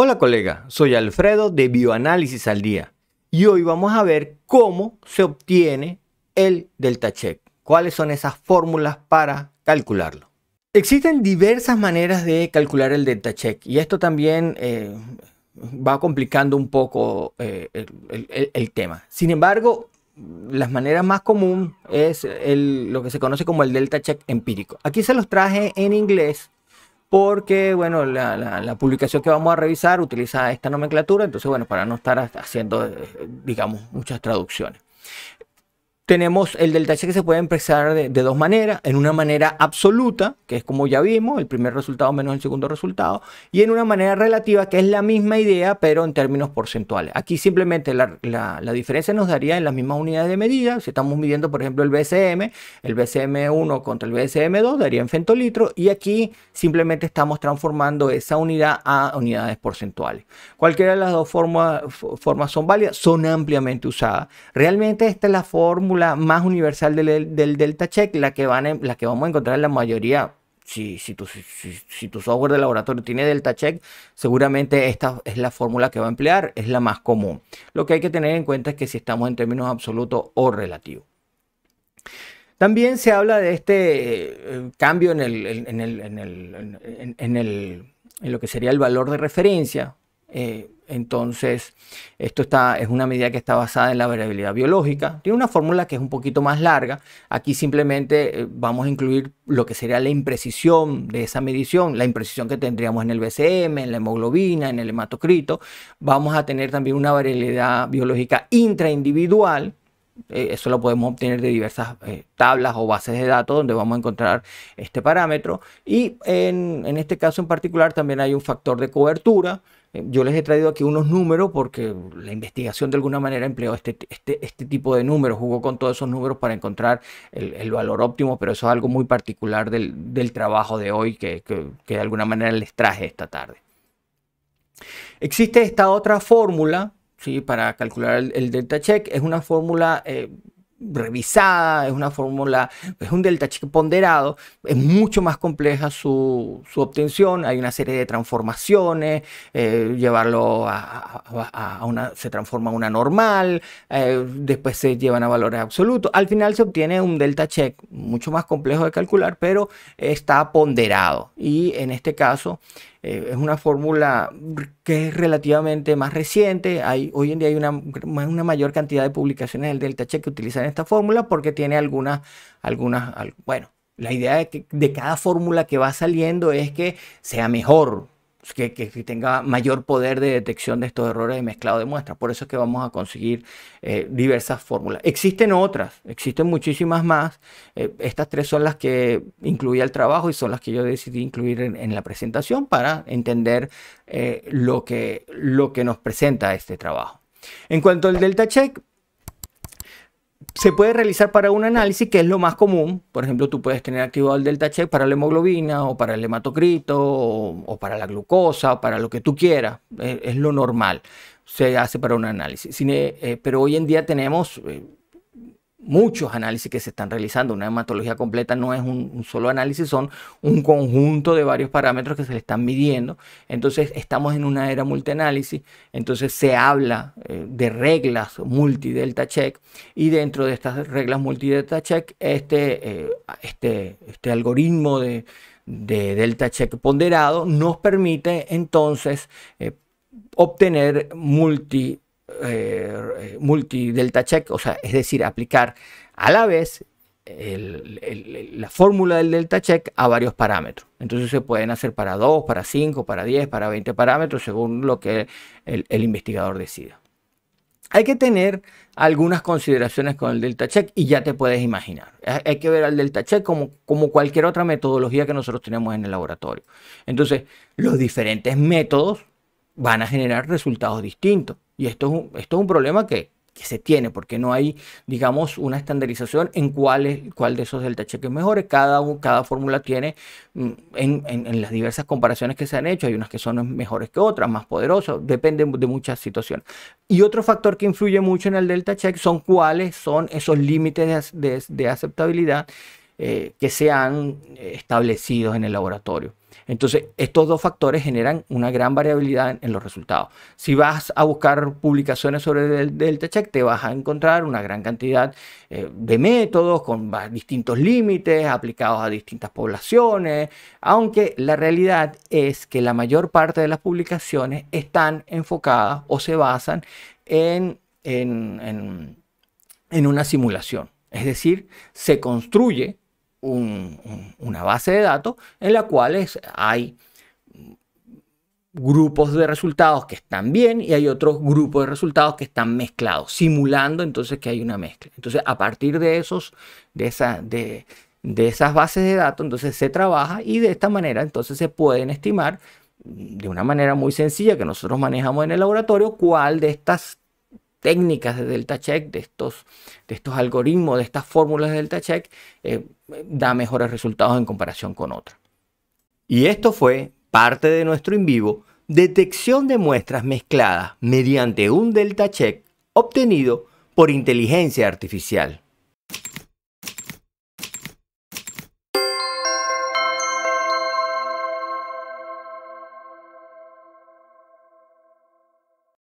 Hola colega, soy Alfredo de Bioanálisis al Día y hoy vamos a ver cómo se obtiene el delta check, cuáles son esas fórmulas para calcularlo. Existen diversas maneras de calcular el delta check y esto también eh, va complicando un poco eh, el, tema. Sin embargo, las maneras más común es lo que se conoce como el delta check empírico. Aquí se los traje en inglés porque, bueno, la, publicación que vamos a revisar utiliza esta nomenclatura, entonces, bueno, para no estar haciendo, eh, digamos, muchas traducciones tenemos el delta H que se puede expresar de, dos maneras, en una manera absoluta, que es como ya vimos, el primer resultado menos el segundo resultado, y en una manera relativa, que es la misma idea, pero en términos porcentuales. Aquí simplemente la, diferencia nos daría en las mismas unidades de medida, si estamos midiendo por ejemplo el BCM, el BCM1 contra el BCM2 daría en fentolitro, y aquí simplemente estamos transformando esa unidad a unidades porcentuales. Cualquiera de las dos formas, formas son válidas, son ampliamente usadas. Realmente esta es la fórmula más universal del, Delta Check, la que, van la que vamos a encontrar en la mayoría. Si, si, tu, software de laboratorio tiene Delta Check, seguramente esta es la fórmula que va a emplear, es la más común. Lo que hay que tener en cuenta es que si estamos en términos absolutos o relativos. También se habla de este eh, cambio en, en lo que sería el valor de referencia, eh, entonces, esto es una medida que está basada en la variabilidad biológica. Tiene una fórmula que es un poquito más larga. Aquí simplemente eh, vamos a incluir lo que sería la imprecisión de esa medición, la imprecisión que tendríamos en el BCM, en la hemoglobina, en el hematocrito. Vamos a tener también una variabilidad biológica intraindividual eh, eso lo podemos obtener de diversas eh, tablas o bases de datos donde vamos a encontrar este parámetro. Y en, este caso en particular también hay un factor de cobertura. Eh, yo les he traído aquí unos números porque la investigación de alguna manera empleó este, este, este tipo de números, jugó con todos esos números para encontrar el, valor óptimo, pero eso es algo muy particular del, trabajo de hoy que de alguna manera les traje esta tarde. Existe esta otra fórmula para calcular el, delta check. Es una fórmula eh, revisada, es una fórmula, es un delta check ponderado, es mucho más compleja su, obtención, hay una serie de transformaciones, eh, llevarlo a, una, se transforma a una normal, eh, después se llevan a valores absolutos, al final se obtiene un delta check mucho más complejo de calcular, pero está ponderado y en este caso eh, es una fórmula que es relativamente más reciente. Hay, hoy en día hay una, mayor cantidad de publicaciones del Delta Check que utilizan esta fórmula porque tiene algunas, algunas, bueno, la idea de, que, de cada fórmula que va saliendo es que sea mejor, pues, que, tenga mayor poder de detección de estos errores de mezclado de muestras. Por eso es que vamos a conseguir eh, diversas fórmulas. Existen otras, existen muchísimas más. Eh, estas tres son las que incluía el trabajo y son las que yo decidí incluir en, la presentación para entender eh, lo, que, lo que nos presenta este trabajo. En cuanto al delta check, se puede realizar para un análisis que es lo más común. Por ejemplo, tú puedes tener activado el delta check para la hemoglobina o para el hematocrito o, para la glucosa o para lo que tú quieras. Es, lo normal. Se hace para un análisis. Eh, eh, pero hoy en día tenemos eh, muchos análisis que se están realizando. Una hematología completa no es un, solo análisis, son un conjunto de varios parámetros que se le están midiendo. Entonces estamos en una era multianálisis, entonces se habla eh, de reglas multi delta check y dentro de estas reglas multi delta check, este, eh, este, este algoritmo de, delta check ponderado nos permite entonces eh, obtener multi eh, multi delta check, o sea, es decir, aplicar a la vez la fórmula del delta check a varios parámetros. Entonces se pueden hacer para 2, para 5, para 10, para 20 parámetros, según lo que el, investigador decida. Hay que tener algunas consideraciones con el delta check y ya te puedes imaginar. Hay que ver al delta check como, como cualquier otra metodología que nosotros tenemos en el laboratorio. Entonces, los diferentes métodos van a generar resultados distintos. Y esto es un, problema que, se tiene, porque no hay, digamos, una estandarización en cuál, cuál de esos delta check es mejor. Cada, cada fórmula tiene, mm, en, las diversas comparaciones que se han hecho, hay unas que son mejores que otras, más poderosas, depende de muchas situaciones. Y otro factor que influye mucho en el delta check son cuáles son esos límites de, aceptabilidad eh, que se han eh, establecido en el laboratorio. Entonces, estos dos factores generan una gran variabilidad en, los resultados. Si vas a buscar publicaciones sobre el Delta Check, te vas a encontrar una gran cantidad eh, de métodos con distintos límites aplicados a distintas poblaciones, aunque la realidad es que la mayor parte de las publicaciones están enfocadas o se basan en una simulación. Es decir, se construye una base de datos en la cual hay grupos de resultados que están bien y hay otros grupos de resultados que están mezclados, simulando entonces que hay una mezcla. Entonces, a partir de esos, de, esa, de, de esas bases de datos, entonces se trabaja y de esta manera entonces se pueden estimar de una manera muy sencilla que nosotros manejamos en el laboratorio cuál de estas técnicas de Delta Check, de estos, de estos algoritmos, de estas fórmulas de Delta Check, eh, da mejores resultados en comparación con otras. Y esto fue parte de nuestro en vivo, detección de muestras mezcladas mediante un Delta Check obtenido por inteligencia artificial.